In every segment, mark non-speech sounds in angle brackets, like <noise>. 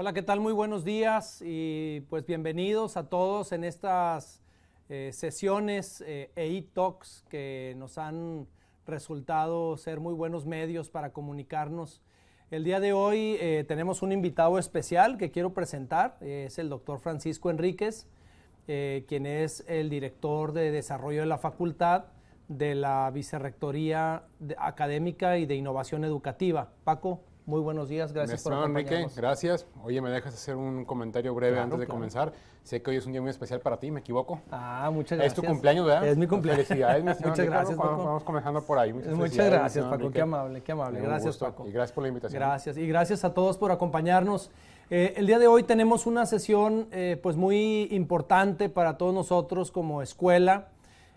Hola, ¿qué tal? Muy buenos días y pues bienvenidos a todos en estas eh, sesiones eh, e e Talks que nos han resultado ser muy buenos medios para comunicarnos. El día de hoy eh, tenemos un invitado especial que quiero presentar, es el doctor Francisco Enríquez, quien es el director de desarrollo de la facultad de la Vicerrectoría Académica y de Innovación Educativa. Paco, muy buenos días, gracias por acompañarnos. Enrique, gracias. Oye, ¿me dejas hacer un comentario breve antes de comenzar? Sé que hoy es un día muy especial para ti, ¿me equivoco? Ah, muchas gracias. Es tu cumpleaños, ¿verdad? Es mi pues, cumpleaños. Felicidades, <laughs> mi Muchas gracias, Paco. Vamos, comenzando por ahí. Muchas, gracias, Paco. Qué amable, qué amable. Gracias, Paco. Y gracias por la invitación. Gracias. Y gracias a todos por acompañarnos. Eh, el día de hoy tenemos una sesión eh, pues muy importante para todos nosotros como escuela,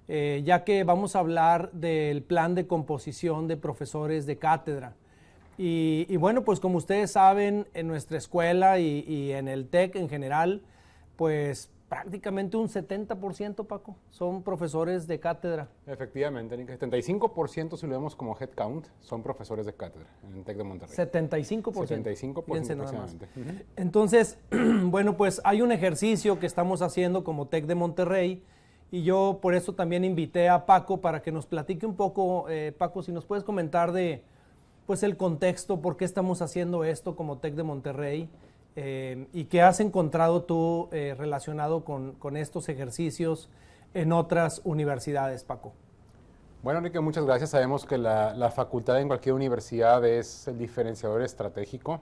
eh, ya que vamos a hablar del plan de composición de profesores de cátedra. Y, bueno, pues como ustedes saben, en nuestra escuela y, en el TEC en general, pues prácticamente un 70%, Paco, son profesores de cátedra. Efectivamente, 75% si lo vemos como headcount, son profesores de cátedra en el TEC de Monterrey. 75%. 75% Entonces, <clears throat> bueno, pues hay un ejercicio que estamos haciendo como TEC de Monterrey y yo por eso también invité a Paco para que nos platique un poco, eh, Paco, si nos puedes comentar de pues el contexto, por qué estamos haciendo esto como TEC de Monterrey eh, y qué has encontrado tú eh, relacionado con, estos ejercicios en otras universidades, Paco. Bueno, Enrique, muchas gracias. Sabemos que la, facultad en cualquier universidad es el diferenciador estratégico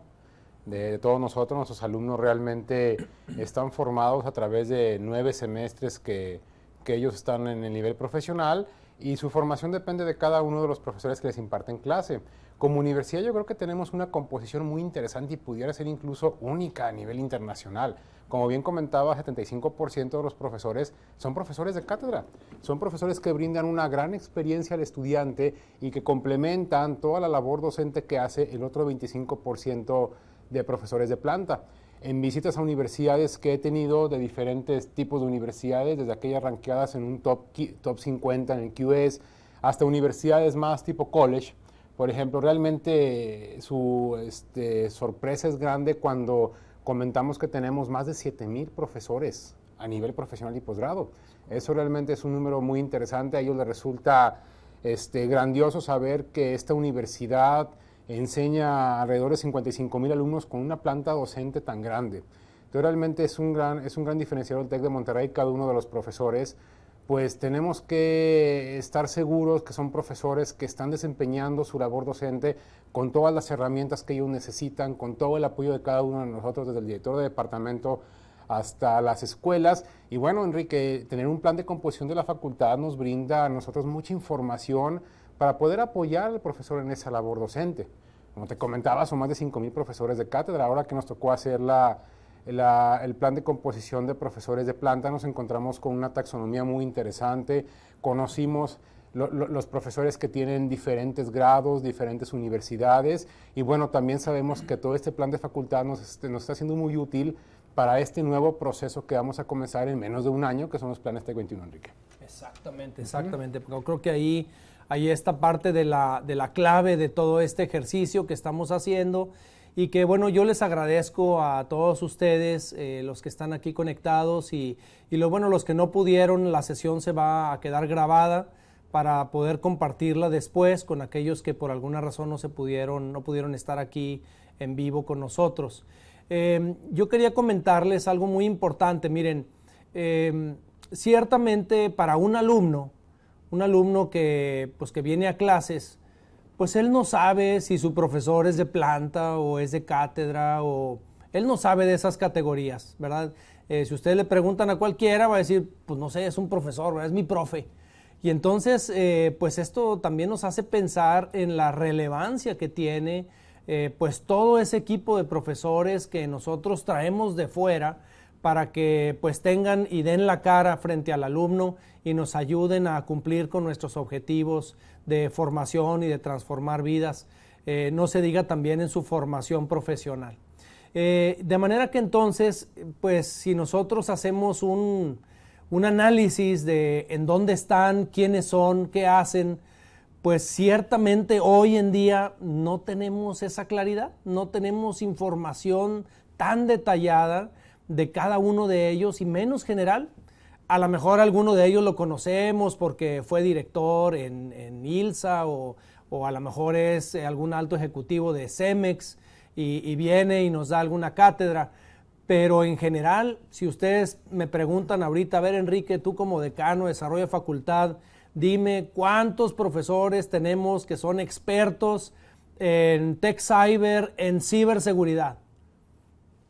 de todos nosotros. Nuestros alumnos realmente están formados a través de nueve semestres que, que ellos están en el nivel profesional y su formación depende de cada uno de los profesores que les imparten clase. Como universidad yo creo que tenemos una composición muy interesante y pudiera ser incluso única a nivel internacional. Como bien comentaba, 75% de los profesores son profesores de cátedra, son profesores que brindan una gran experiencia al estudiante y que complementan toda la labor docente que hace el otro 25% de profesores de planta en visitas a universidades que he tenido de diferentes tipos de universidades, desde aquellas ranqueadas en un top, top 50 en el QS, e hasta universidades más tipo college, por ejemplo, realmente su este, sorpresa es grande cuando comentamos que tenemos más de 7.000 profesores a nivel profesional y posgrado. Eso realmente es un número muy interesante. A ellos les resulta este, grandioso saber que esta universidad enseña alrededor de 55 mil alumnos con una planta docente tan grande. Entonces realmente es un gran, es un gran diferenciador el TEC de Monterrey, cada uno de los profesores pues tenemos que estar seguros que son profesores que están desempeñando su labor docente con todas las herramientas que ellos necesitan, con todo el apoyo de cada uno de nosotros, desde el director de departamento hasta las escuelas. Y bueno, Enrique, tener un plan de composición de la facultad nos brinda a nosotros mucha información para poder apoyar al profesor en esa labor docente. Como te comentaba, son más de 5.000 profesores de cátedra, ahora que nos tocó hacer la el plan de composición de profesores de planta, nos encontramos con una taxonomía muy interesante, conocimos los profesores que tienen diferentes grados, diferentes universidades, y bueno, también sabemos que todo este plan de facultad este, nos, está siendo muy útil para este nuevo proceso que vamos a comenzar en menos de un año, que son los planes t 21 Enrique. Exactamente, exactamente, porque yo creo que ahí, ahí está parte de la, de la clave de todo este ejercicio que estamos haciendo y que bueno, yo les agradezco a todos ustedes, eh, los que están aquí conectados y, lo, bueno, los que no pudieron, la sesión se va a quedar grabada para poder compartirla después con aquellos que por alguna razón no se pudieron, no pudieron estar aquí en vivo con nosotros. Em, yo quería comentarles algo muy importante, miren, em, ciertamente para un alumno, un alumno que, pues, que viene a clases, pues él no sabe si su profesor es de planta o es de cátedra o él no sabe de esas categorías, ¿verdad? Eh, si ustedes le preguntan a cualquiera, va a decir, pues no sé, es un profesor, ¿verdad? es mi profe. Y entonces, eh, pues esto también nos hace pensar en la relevancia que tiene, eh, pues todo ese equipo de profesores que nosotros traemos de fuera para que pues tengan y den la cara frente al alumno y nos ayuden a cumplir con nuestros objetivos de formación y de transformar vidas, eh, no se diga también en su formación profesional. Eh, de manera que entonces, pues si nosotros hacemos un, un análisis de en dónde están, quiénes son, qué hacen, pues ciertamente hoy en día no tenemos esa claridad, no tenemos información tan detallada de cada uno de ellos y menos general a lo mejor alguno de ellos lo conocemos porque fue director en, ILSA o, a lo mejor es eh, algún alto ejecutivo de CEMEX y, viene y nos da alguna cátedra. Pero en general, si ustedes me preguntan ahorita, a ver Enrique, tú como decano de desarrollo de facultad, dime cuántos profesores tenemos que son expertos en tech cyber, en ciberseguridad.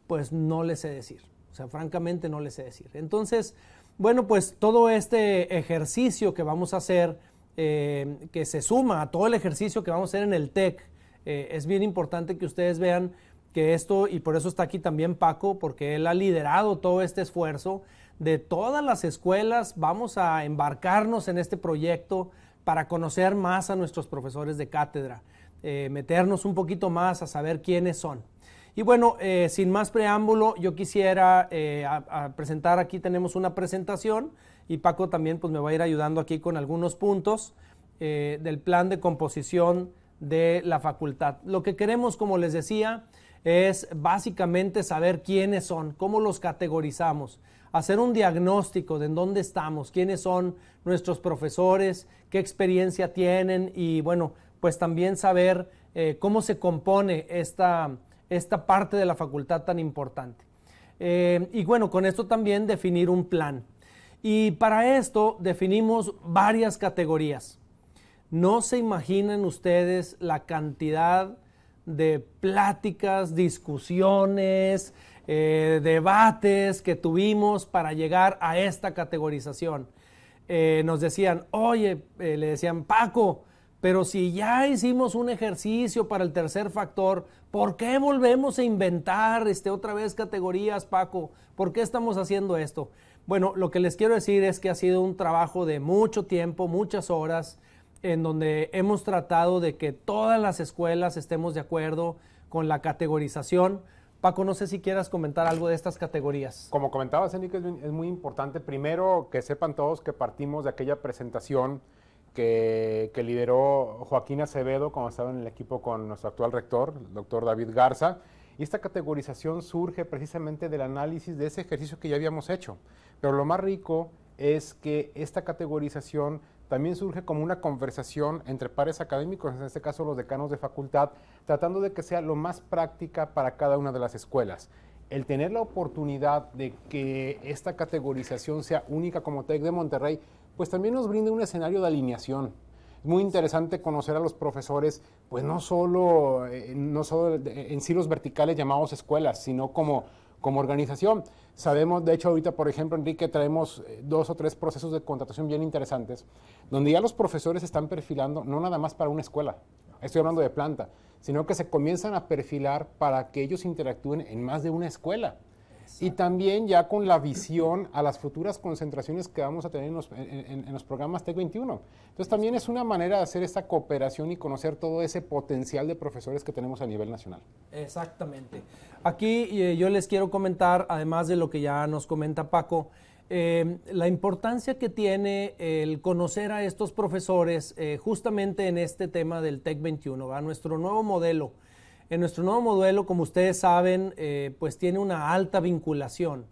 Pues no les sé decir. O sea, francamente no les sé decir. Entonces, bueno, pues todo este ejercicio que vamos a hacer, eh, que se suma a todo el ejercicio que vamos a hacer en el TEC, eh, es bien importante que ustedes vean que esto, y por eso está aquí también Paco, porque él ha liderado todo este esfuerzo, de todas las escuelas vamos a embarcarnos en este proyecto para conocer más a nuestros profesores de cátedra, eh, meternos un poquito más a saber quiénes son. Y bueno, eh, sin más preámbulo, yo quisiera eh, presentar, aquí tenemos una presentación y Paco también pues, me va a ir ayudando aquí con algunos puntos eh, del plan de composición de la facultad. Lo que queremos, como les decía, es básicamente saber quiénes son, cómo los categorizamos, hacer un diagnóstico de en dónde estamos, quiénes son nuestros profesores, qué experiencia tienen y bueno, pues también saber cómo se compone esta esta parte de la facultad tan importante. Eh, y bueno, con esto también definir un plan. Y para esto definimos varias categorías. No se imaginan ustedes la cantidad de pláticas, discusiones, eh, debates que tuvimos para llegar a esta categorización. Eh, nos decían, oye, le decían, Paco, pero si ya hicimos un ejercicio para el tercer factor, ¿por qué volvemos a inventar este, otra vez categorías, Paco? ¿Por qué estamos haciendo esto? Bueno, lo que les quiero decir es que ha sido un trabajo de mucho tiempo, muchas horas, en donde hemos tratado de que todas las escuelas estemos de acuerdo con la categorización. Paco, no sé si quieras comentar algo de estas categorías. Como comentabas, Enrique, es muy importante primero que sepan todos que partimos de aquella presentación que, lideró Joaquín Acevedo cuando estaba en el equipo con nuestro actual rector, el doctor David Garza. Y esta categorización surge precisamente del análisis de ese ejercicio que ya habíamos hecho. Pero lo más rico es que esta categorización también surge como una conversación entre pares académicos, en este caso los decanos de facultad, tratando de que sea lo más práctica para cada una de las escuelas el tener la oportunidad de que esta categorización sea única como TEC de Monterrey pues también nos brinda un escenario de alineación. Es muy interesante conocer a los profesores, pues no solo, eh, no solo en silos verticales llamados escuelas, sino como, como organización. Sabemos, de hecho, ahorita, por ejemplo, Enrique, traemos eh, dos o tres procesos de contratación bien interesantes, donde ya los profesores están perfilando, no nada más para una escuela, estoy hablando de planta, sino que se comienzan a perfilar para que ellos interactúen en más de una escuela y también ya con la visión a las futuras concentraciones que vamos a tener en los, programas TEC 21. Entonces también es una manera de hacer esta cooperación y conocer todo ese potencial de profesores que tenemos a nivel nacional. Exactamente. Aquí eh, yo les quiero comentar, además de lo que ya nos comenta Paco, eh, la importancia que tiene el conocer a estos profesores eh, justamente en este tema del TEC 21, ¿va? nuestro nuevo modelo. En nuestro nuevo modelo, como ustedes saben, eh, pues tiene una alta vinculación.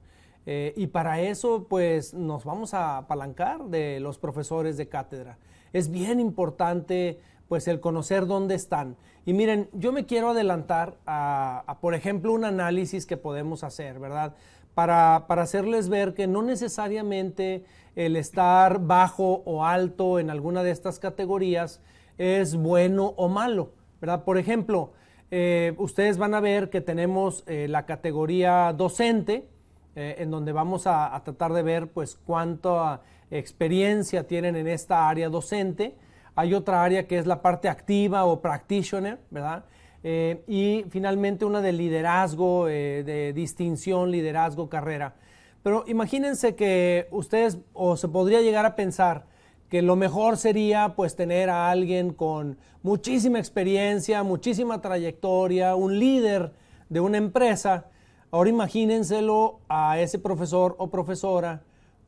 Eh, y para eso, pues nos vamos a apalancar de los profesores de cátedra. Es bien importante, pues, el conocer dónde están. Y miren, yo me quiero adelantar a, por ejemplo, un análisis que podemos hacer, ¿verdad? Para, para, hacerles ver que no necesariamente el estar bajo o alto en alguna de estas categorías es bueno o malo, ¿verdad? Por ejemplo, eh, ustedes van a ver que tenemos eh, la categoría docente, eh, en donde vamos a, tratar de ver pues cuánta experiencia tienen en esta área docente. Hay otra área que es la parte activa o practitioner, ¿verdad? y finalmente una de liderazgo, de distinción, liderazgo, carrera. Pero imagínense que ustedes o se podría llegar a pensar, que lo mejor sería pues tener a alguien con muchísima experiencia, muchísima trayectoria, un líder de una empresa. Ahora imagínenselo a ese profesor o profesora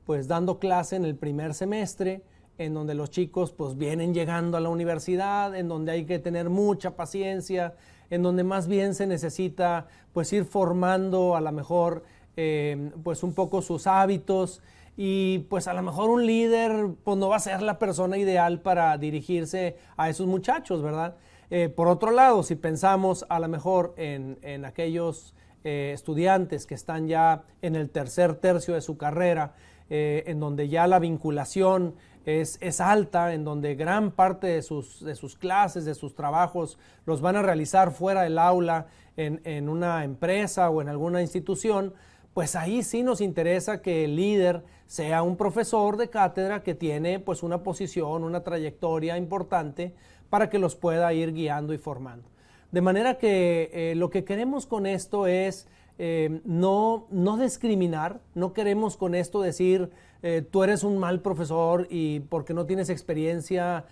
pues dando clase en el primer semestre, en donde los chicos pues vienen llegando a la universidad, en donde hay que tener mucha paciencia, en donde más bien se necesita pues ir formando a lo mejor eh, pues un poco sus hábitos y pues a lo mejor un líder pues no va a ser la persona ideal para dirigirse a esos muchachos, ¿verdad? Eh, por otro lado, si pensamos a lo mejor en, aquellos eh, estudiantes que están ya en el tercer tercio de su carrera, eh, en donde ya la vinculación es, es, alta, en donde gran parte de sus, de sus, clases, de sus trabajos, los van a realizar fuera del aula, en, en una empresa o en alguna institución, pues ahí sí nos interesa que el líder sea un profesor de cátedra que tiene pues una posición, una trayectoria importante para que los pueda ir guiando y formando. De manera que eh, lo que queremos con esto es eh, no, no discriminar, no queremos con esto decir eh, tú eres un mal profesor y porque no tienes experiencia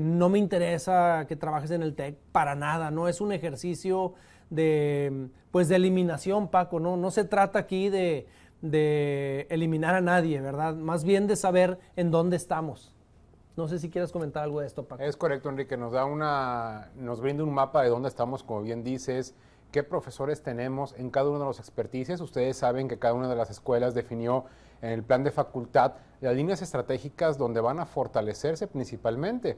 no me interesa que trabajes en el TEC, para nada, no es un ejercicio de, pues, de eliminación, Paco, ¿no? no se trata aquí de, de eliminar a nadie, ¿verdad? Más bien de saber en dónde estamos. No sé si quieres comentar algo de esto, Paco. Es correcto, Enrique. Nos da una, brinda un mapa de dónde estamos, como bien dices, qué profesores tenemos en cada uno de los experticias. Ustedes saben que cada una de las escuelas definió en el plan de facultad las líneas estratégicas donde van a fortalecerse principalmente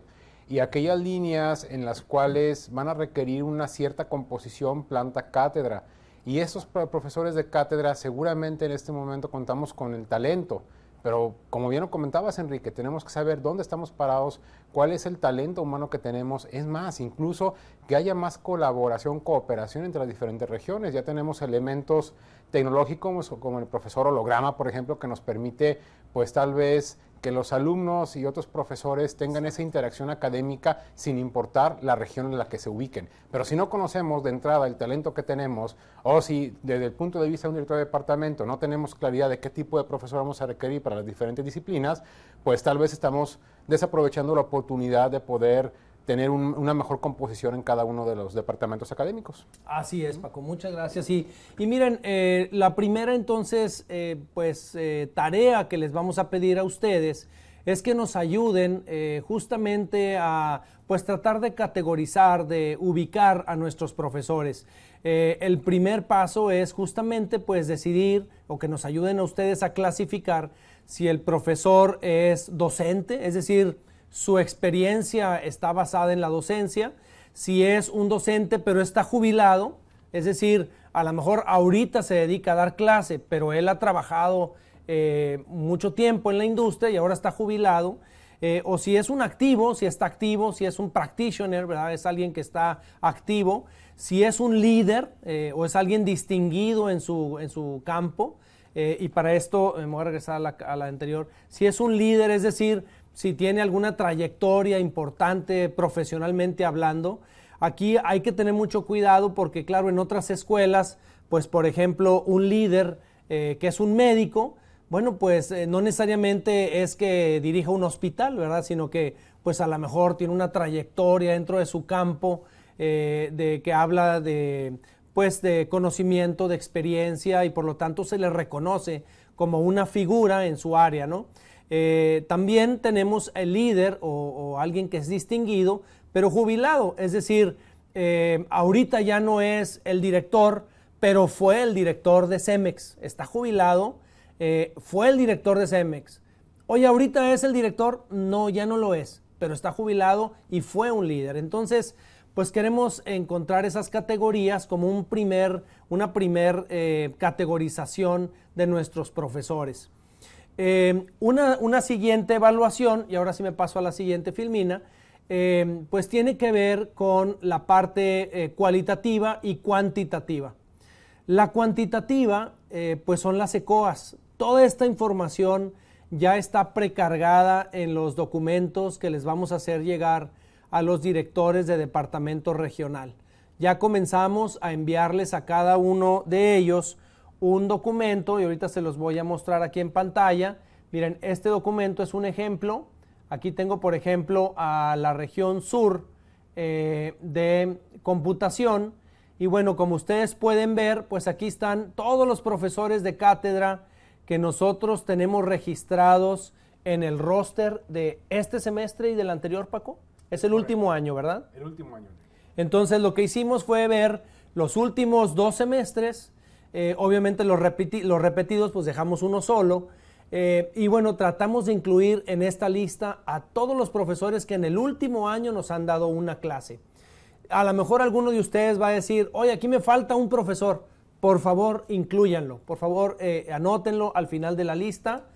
y aquellas líneas en las cuales van a requerir una cierta composición planta cátedra y esos profesores de cátedra seguramente en este momento contamos con el talento, pero como bien lo comentabas, Enrique, tenemos que saber dónde estamos parados, cuál es el talento humano que tenemos. Es más, incluso que haya más colaboración, cooperación entre las diferentes regiones. Ya tenemos elementos tecnológicos como el profesor holograma, por ejemplo, que nos permite, pues tal vez que los alumnos y otros profesores tengan esa interacción académica sin importar la región en la que se ubiquen. Pero si no conocemos de entrada el talento que tenemos, o si desde el punto de vista de un director de departamento no tenemos claridad de qué tipo de profesor vamos a requerir para las diferentes disciplinas, pues tal vez estamos desaprovechando la oportunidad de poder tener una mejor composición en cada uno de los departamentos académicos. Así es, Paco, muchas gracias. Y, y miren, eh, la primera entonces, eh, pues, eh, tarea que les vamos a pedir a ustedes es que nos ayuden justamente a, pues, tratar de categorizar, de ubicar a nuestros profesores. el primer paso es justamente, pues, decidir o que nos ayuden a ustedes a clasificar si el profesor es docente, es decir, su experiencia está basada en la docencia. Si es un docente pero está jubilado, es decir, a lo mejor ahorita se dedica a dar clase, pero él ha trabajado eh, mucho tiempo en la industria y ahora está jubilado. Eh, o si es un activo, si está activo, si es un practitioner, ¿verdad? Es alguien que está activo. Si es un líder eh, o es alguien distinguido en su, campo. y para esto me voy a regresar a la anterior. Si es un líder, es decir, si tiene alguna trayectoria importante profesionalmente hablando. Aquí hay que tener mucho cuidado porque, claro, en otras escuelas, pues por ejemplo, un líder eh, que es un médico, bueno, pues eh, no necesariamente es que dirija un hospital, ¿verdad? Sino que pues a lo mejor tiene una trayectoria dentro de su campo eh, de que habla de pues de conocimiento, de experiencia y por lo tanto se le reconoce como una figura en su área, ¿no? Eh, también tenemos el líder o, alguien que es distinguido, pero jubilado, es decir, eh, ahorita ya no es el director, pero fue el director de Cemex, está jubilado, eh, fue el director de Cemex. Oye, ahorita es el director, no, ya no lo es, pero está jubilado y fue un líder. Entonces, pues queremos encontrar esas categorías como una primer categorización de nuestros profesores. Em, una, siguiente evaluación, y ahora sí me paso a la siguiente filmina, em, pues tiene que ver con la parte eh, cualitativa y cuantitativa. La cuantitativa, eh, pues son las ECOAS. Toda esta información ya está precargada en los documentos que les vamos a hacer llegar a los directores de departamento regional. Ya comenzamos a enviarles a cada uno de ellos un documento y ahorita se los voy a mostrar aquí en pantalla. Miren, este documento es un ejemplo. Aquí tengo, por ejemplo, a la región sur eh, de computación. Y bueno, como ustedes pueden ver, pues aquí están todos los profesores de cátedra que nosotros tenemos registrados en el roster de este semestre y del anterior, Paco. Es el último año, ¿verdad? El último año. Entonces lo que hicimos fue ver los últimos dos semestres, eh, obviamente los, repetidos, pues dejamos uno solo. Eh, y bueno, tratamos de incluir en esta lista a todos los profesores que en el último año nos han dado una clase. A lo mejor alguno de ustedes va a decir, oye, aquí me falta un profesor. Por favor, incluyanlo. Por favor, eh, anótenlo al final de la lista.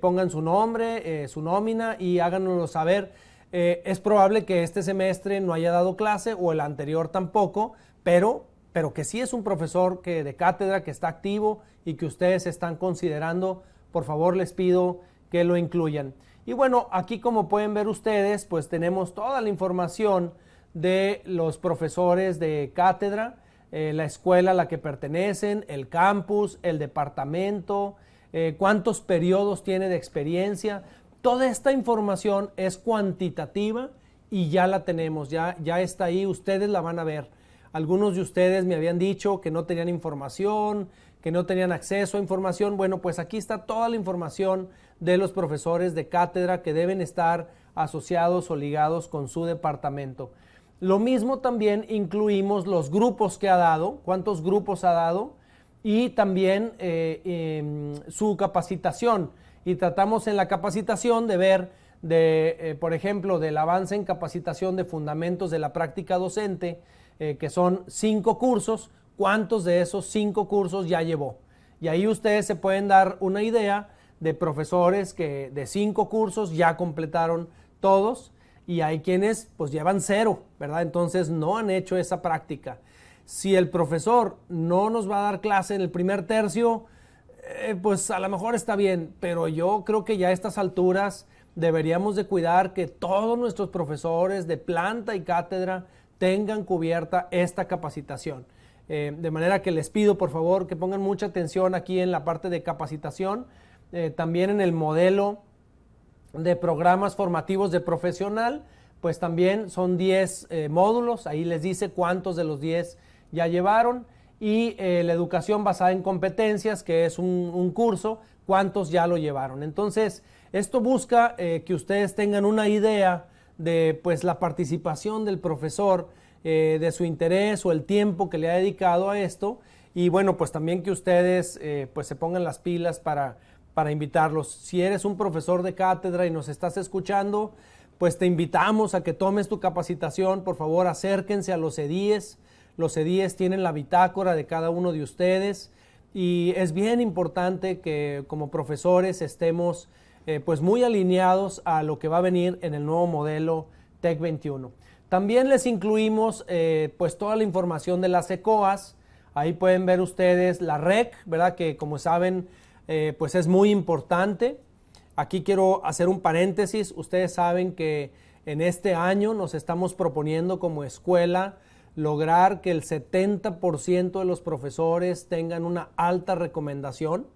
pongan su nombre, su nómina y háganoslo saber. es probable que este semestre no haya dado clase o el anterior tampoco, pero pero que sí es un profesor que de cátedra que está activo y que ustedes están considerando, por favor les pido que lo incluyan. Y bueno, aquí como pueden ver ustedes, pues tenemos toda la información de los profesores de cátedra, eh, la escuela a la que pertenecen, el campus, el departamento, eh, cuántos periodos tiene de experiencia. Toda esta información es cuantitativa y ya la tenemos, ya, ya está ahí, ustedes la van a ver. Algunos de ustedes me habían dicho que no tenían información, que no tenían acceso a información. Bueno, pues aquí está toda la información de los profesores de cátedra que deben estar asociados o ligados con su departamento. Lo mismo también incluimos los grupos que ha dado, cuántos grupos ha dado y también eh, em, su capacitación. Y tratamos en la capacitación de ver, eh, por ejemplo, del avance en capacitación de fundamentos de la práctica docente, eh, que son cinco cursos, cuántos de esos cinco cursos ya llevó. Y ahí ustedes se pueden dar una idea de profesores que de cinco cursos ya completaron todos y hay quienes pues llevan cero, ¿verdad? Entonces no han hecho esa práctica. Si el profesor no nos va a dar clase en el primer tercio, eh, pues a lo mejor está bien, pero yo creo que ya a estas alturas deberíamos de cuidar que todos nuestros profesores de planta y cátedra tengan cubierta esta capacitación. Eh, de manera que les pido por favor que pongan mucha atención aquí en la parte de capacitación, eh, también en el modelo de programas formativos de profesional, pues también son 10 eh, módulos, ahí les dice cuántos de los 10 ya llevaron, y la educación basada en competencias, que es un, un curso, cuántos ya lo llevaron. Entonces, esto busca que ustedes tengan una idea de pues la participación del profesor, eh, de su interés o el tiempo que le ha dedicado a esto. Y bueno, pues también que ustedes eh, pues se pongan las pilas para, para invitarlos. Si eres un profesor de cátedra y nos estás escuchando, pues te invitamos a que tomes tu capacitación. Por favor, acérquense a los EDIES. Los EDIES tienen la bitácora de cada uno de ustedes. Y es bien importante que como profesores estemos eh, pues muy alineados a lo que va a venir en el nuevo modelo TEC 21. También les incluimos eh, pues toda la información de las ECOAS. Ahí pueden ver ustedes la REC, ¿verdad? Que como saben, eh, pues es muy importante. Aquí quiero hacer un paréntesis. Ustedes saben que en este año nos estamos proponiendo como escuela lograr que el 70% de los profesores tengan una alta recomendación.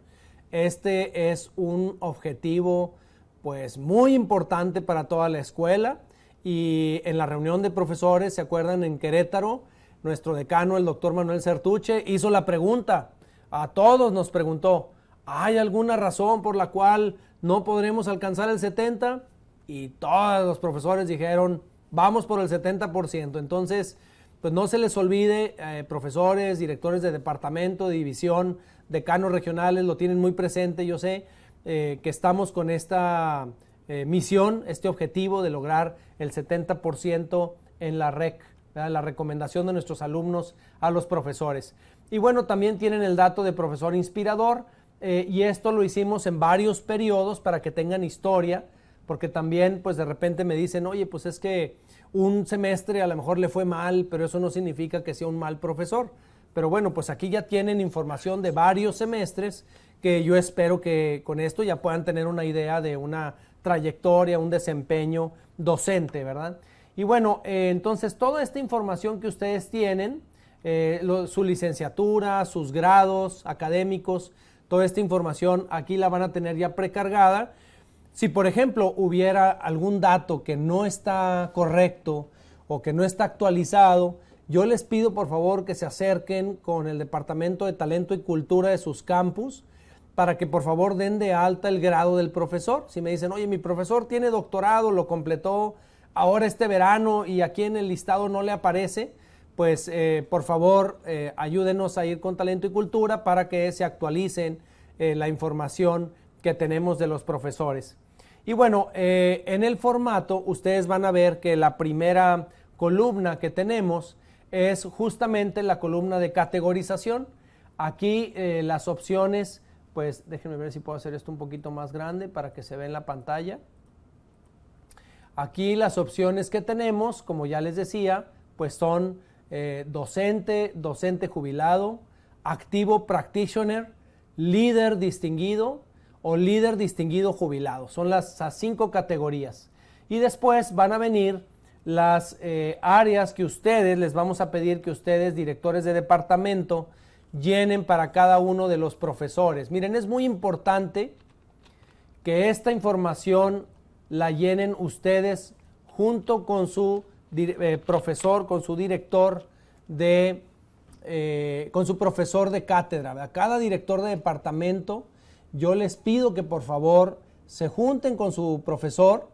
Este es un objetivo pues muy importante para toda la escuela y en la reunión de profesores, ¿se acuerdan? En Querétaro, nuestro decano, el doctor Manuel Certuche, hizo la pregunta, a todos nos preguntó, ¿hay alguna razón por la cual no podremos alcanzar el 70? Y todos los profesores dijeron, vamos por el 70%. Entonces, pues no se les olvide, eh, profesores, directores de departamento, división, decanos regionales lo tienen muy presente, yo sé eh, que estamos con esta eh, misión, este objetivo de lograr el 70% en la REC, la recomendación de nuestros alumnos a los profesores. Y bueno, también tienen el dato de profesor inspirador eh, y esto lo hicimos en varios periodos para que tengan historia, porque también pues de repente me dicen, oye, pues es que un semestre a lo mejor le fue mal, pero eso no significa que sea un mal profesor. Pero bueno, pues aquí ya tienen información de varios semestres que yo espero que con esto ya puedan tener una idea de una trayectoria, un desempeño docente, ¿verdad? Y bueno, eh, entonces toda esta información que ustedes tienen, eh, su licenciatura, sus grados académicos, toda esta información aquí la van a tener ya precargada. Si por ejemplo hubiera algún dato que no está correcto o que no está actualizado, yo les pido por favor que se acerquen con el Departamento de Talento y Cultura de sus campus para que por favor den de alta el grado del profesor. Si me dicen, oye, mi profesor tiene doctorado, lo completó ahora este verano y aquí en el listado no le aparece, pues eh, por favor eh, ayúdenos a ir con talento y cultura para que se actualicen eh, la información que tenemos de los profesores. Y bueno, en el formato ustedes van a ver que la primera columna que tenemos es justamente la columna de categorización. Aquí eh, las opciones, pues déjenme ver si puedo hacer esto un poquito más grande para que se vea en la pantalla. Aquí las opciones que tenemos, como ya les decía, pues son eh, docente, docente jubilado, activo practitioner, líder distinguido o líder distinguido jubilado. Son las cinco categorías. Y después van a venir las eh, áreas que ustedes, les vamos a pedir que ustedes, directores de departamento, llenen para cada uno de los profesores. Miren, es muy importante que esta información la llenen ustedes junto con su eh, profesor, con su director de, eh, con su profesor de cátedra. A Cada director de departamento, yo les pido que por favor se junten con su profesor,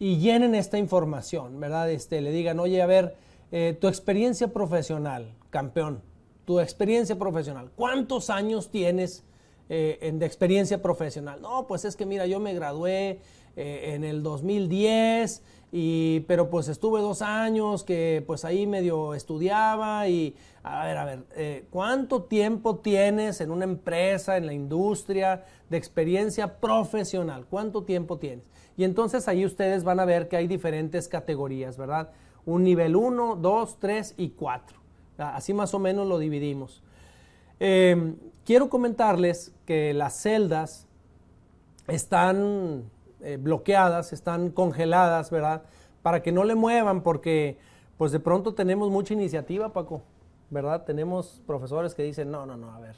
y llenen esta información, ¿verdad? Este, le digan, oye, a ver, eh, tu experiencia profesional, campeón, tu experiencia profesional, ¿cuántos años tienes eh, en, de experiencia profesional? No, pues es que mira, yo me gradué eh, en el 2010 pero pues estuve dos años que pues ahí medio estudiaba y a ver, a ver, eh, ¿cuánto tiempo tienes en una empresa, en la industria, de experiencia profesional? ¿Cuánto tiempo tienes? Y entonces ahí ustedes van a ver que hay diferentes categorías, ¿verdad? Un nivel 1, 2, 3 y 4. Así más o menos lo dividimos. Em, quiero comentarles que las celdas están eh, bloqueadas, están congeladas, ¿verdad? Para que no le muevan, porque pues de pronto tenemos mucha iniciativa, Paco, ¿verdad? Tenemos profesores que dicen, no, no, no, a ver.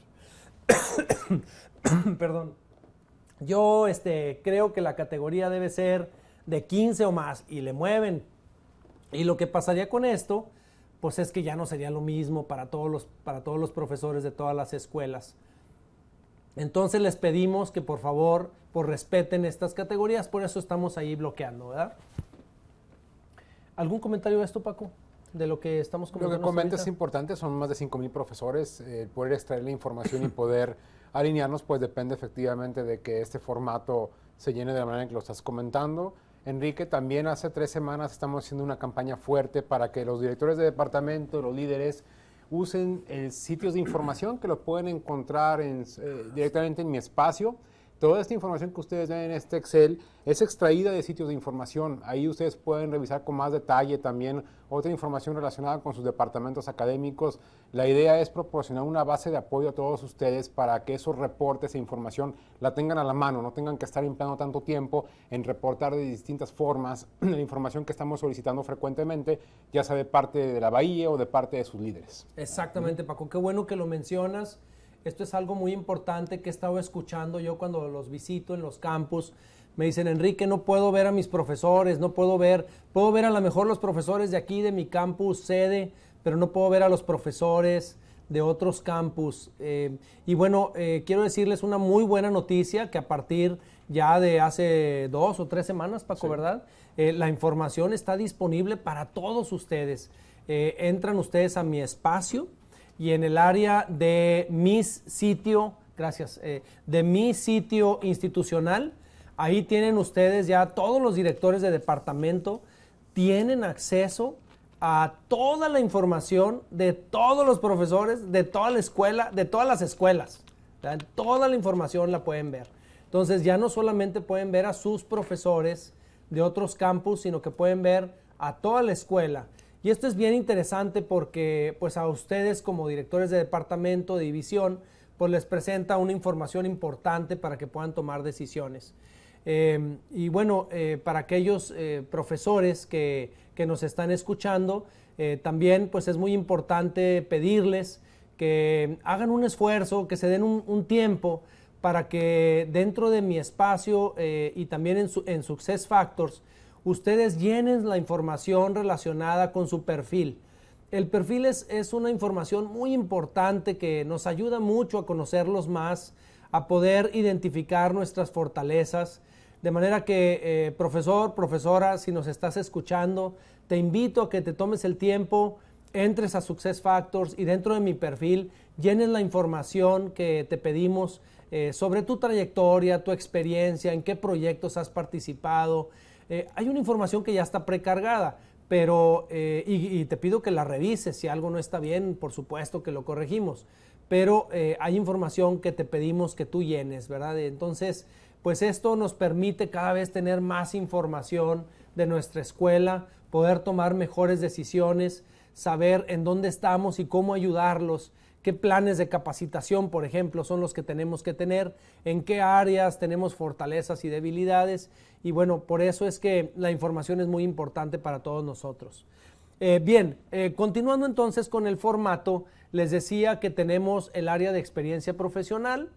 <coughs> Perdón. Yo este, creo que la categoría debe ser de 15 o más y le mueven. Y lo que pasaría con esto, pues es que ya no sería lo mismo para todos los, para todos los profesores de todas las escuelas. Entonces les pedimos que por favor pues respeten estas categorías, por eso estamos ahí bloqueando, ¿verdad? ¿Algún comentario de esto, Paco? De lo que estamos comentando. Lo que comentas es importante, son más de 5.000 profesores, eh, poder extraer la información y poder <laughs> alinearnos, pues depende efectivamente de que este formato se llene de la manera en que lo estás comentando. Enrique, también hace tres semanas estamos haciendo una campaña fuerte para que los directores de departamento, los líderes, usen eh, sitios de información que lo pueden encontrar eh, directamente en mi espacio. Toda esta información que ustedes ven en este Excel es extraída de sitios de información. Ahí ustedes pueden revisar con más detalle también otra información relacionada con sus departamentos académicos. La idea es proporcionar una base de apoyo a todos ustedes para que esos reportes e información la tengan a la mano, no tengan que estar empleando tanto tiempo en reportar de distintas formas <clears throat> la información que estamos solicitando frecuentemente, ya sea de parte de la Bahía o de parte de sus líderes. Exactamente, Paco. Qué bueno que lo mencionas. Esto es algo muy importante que he estado escuchando yo cuando los visito en los campus. Me dicen, Enrique, no puedo ver a mis profesores, no puedo ver, puedo ver a lo mejor los profesores de aquí, de mi campus sede, pero no puedo ver a los profesores de otros campus. Eh, y bueno, eh, quiero decirles una muy buena noticia que a partir ya de hace dos o tres semanas, Paco, ¿verdad? Eh, la información está disponible para todos ustedes. entran ustedes a mi espacio, y en el área de mi sitio, gracias, eh, de mi sitio institucional, ahí tienen ustedes ya todos los directores de departamento, tienen acceso a toda la información de todos los profesores, de toda la escuela, de todas las escuelas. Toda la información la pueden ver. Entonces ya no solamente pueden ver a sus profesores de otros campus, sino que pueden ver a toda la escuela. Y esto es bien interesante porque pues a ustedes como directores de departamento, de división, pues les presenta una información importante para que puedan tomar decisiones. Em, y bueno, eh, para aquellos eh, profesores que, nos están escuchando, eh, también pues es muy importante pedirles que hagan un esfuerzo, que se den un, tiempo para que dentro de mi espacio y también en, su, en Success Factors ustedes llenen la información relacionada con su perfil. El perfil es, es, una información muy importante que nos ayuda mucho a conocerlos más, a poder identificar nuestras fortalezas. De manera que, eh, profesor, profesora, si nos estás escuchando, te invito a que te tomes el tiempo, entres a Success Factors y dentro de mi perfil llenes la información que te pedimos eh, sobre tu trayectoria, tu experiencia, en qué proyectos has participado, eh, hay una información que ya está precargada, pero, eh, y, te pido que la revises, si algo no está bien, por supuesto que lo corregimos, pero eh, hay información que te pedimos que tú llenes, ¿verdad? Entonces, pues esto nos permite cada vez tener más información de nuestra escuela, poder tomar mejores decisiones, saber en dónde estamos y cómo ayudarlos qué planes de capacitación, por ejemplo, son los que tenemos que tener, en qué áreas tenemos fortalezas y debilidades. Y bueno, por eso es que la información es muy importante para todos nosotros. Eh, bien, eh, continuando entonces con el formato, les decía que tenemos el área de experiencia profesional,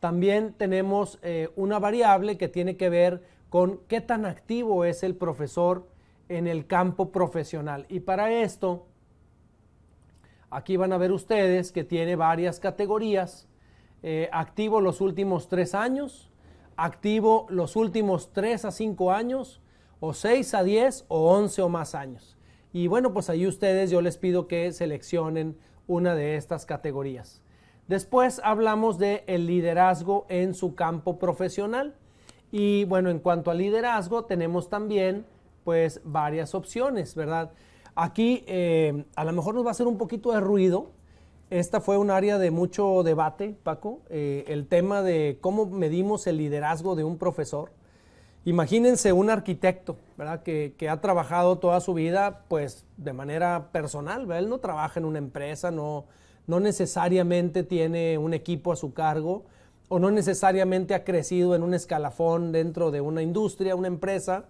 también tenemos eh, una variable que tiene que ver con qué tan activo es el profesor en el campo profesional. Y para esto, Aquí van a ver ustedes que tiene varias categorías. Eh, activo los últimos tres años, activo los últimos tres a cinco años, o seis a diez, o once o más años. Y bueno, pues ahí ustedes yo les pido que seleccionen una de estas categorías. Después hablamos de el liderazgo en su campo profesional. Y bueno, en cuanto al liderazgo tenemos también pues varias opciones, ¿verdad? Aquí eh, a lo mejor nos va a hacer un poquito de ruido. Esta fue un área de mucho debate, Paco, eh, el tema de cómo medimos el liderazgo de un profesor. Imagínense un arquitecto, ¿verdad? Que, ha trabajado toda su vida, pues, de manera personal, Él no trabaja en una empresa, no necesariamente tiene un equipo a su cargo o no necesariamente ha crecido en un escalafón dentro de una industria, una empresa,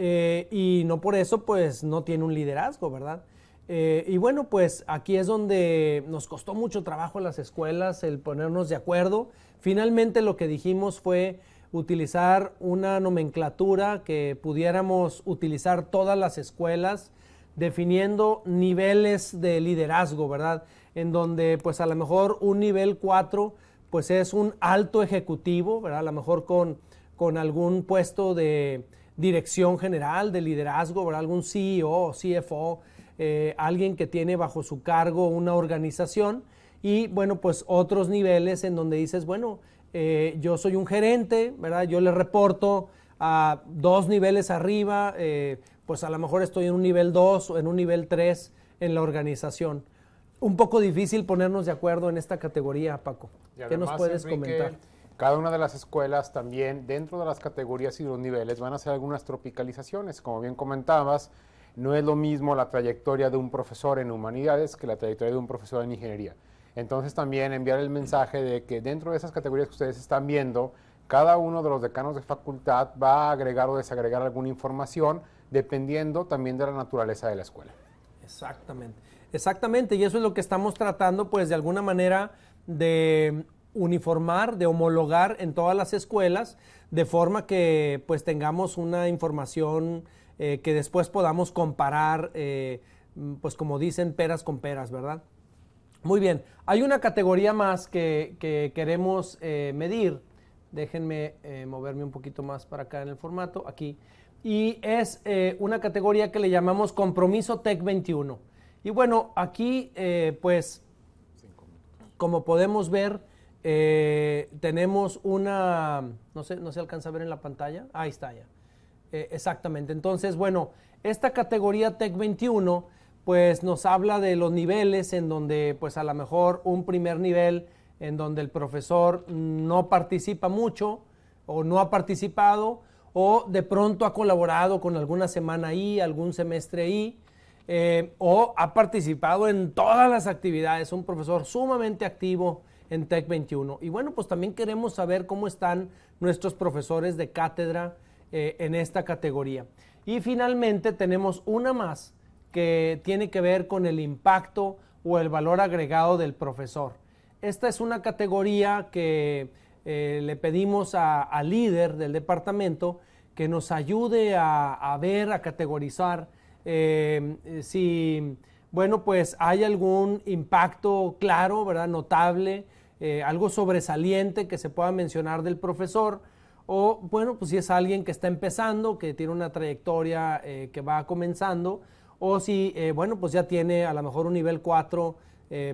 eh, y no por eso pues no tiene un liderazgo, ¿verdad? Eh, y bueno, pues aquí es donde nos costó mucho trabajo las escuelas el ponernos de acuerdo. Finalmente lo que dijimos fue utilizar una nomenclatura que pudiéramos utilizar todas las escuelas definiendo niveles de liderazgo, ¿verdad? En donde pues a lo mejor un nivel 4 pues es un alto ejecutivo, ¿verdad? A lo mejor con, con algún puesto de dirección general de liderazgo, algún CEO, CFO, eh, alguien que tiene bajo su cargo una organización y bueno, pues otros niveles en donde dices, bueno, eh, yo soy un gerente, ¿verdad? Yo le reporto a dos niveles arriba, eh, pues a lo mejor estoy en un nivel 2 o en un nivel 3 en la organización. Un poco difícil ponernos de acuerdo en esta categoría, Paco. ¿Qué nos puedes comentar? Cada una de las escuelas también dentro de las categorías y los niveles van a hacer algunas tropicalizaciones. Como bien comentabas, no es lo mismo la trayectoria de un profesor en humanidades que la trayectoria de un profesor en ingeniería. Entonces también enviar el mensaje de que dentro de esas categorías que ustedes están viendo, cada uno de los decanos de facultad va a agregar o desagregar alguna información dependiendo también de la naturaleza de la escuela. Exactamente, exactamente, y eso es lo que estamos tratando pues de alguna manera de uniformar, de homologar en todas las escuelas, de forma que pues tengamos una información eh, que después podamos comparar, eh, pues como dicen, peras con peras, ¿verdad? Muy bien, hay una categoría más que, queremos eh, medir. Déjenme moverme un poquito más para acá en el formato, aquí. Y es una categoría que le llamamos compromiso TEC 21. Y bueno, aquí pues, como podemos ver, eh, tenemos una, no sé, no se alcanza a ver en la pantalla. Ahí está ya. Eh, exactamente. Entonces, bueno, esta categoría Tech 21, pues nos habla de los niveles en donde, pues a lo mejor un primer nivel en donde el profesor no participa mucho o no ha participado o de pronto ha colaborado con alguna semana ahí, algún semestre ahí. Eh, o ha participado en todas las actividades, un profesor sumamente activo, en TEC 21. Y bueno, pues también queremos saber cómo están nuestros profesores de cátedra eh, en esta categoría. Y finalmente tenemos una más que tiene que ver con el impacto o el valor agregado del profesor. Esta es una categoría que eh, le pedimos al líder del departamento que nos ayude a, ver, a categorizar eh, si, bueno, pues hay algún impacto claro, ¿verdad? Notable eh, algo sobresaliente que se pueda mencionar del profesor, o bueno, pues si es alguien que está empezando, que tiene una trayectoria eh, que va comenzando, o si, eh, bueno, pues ya tiene a lo mejor un nivel 4,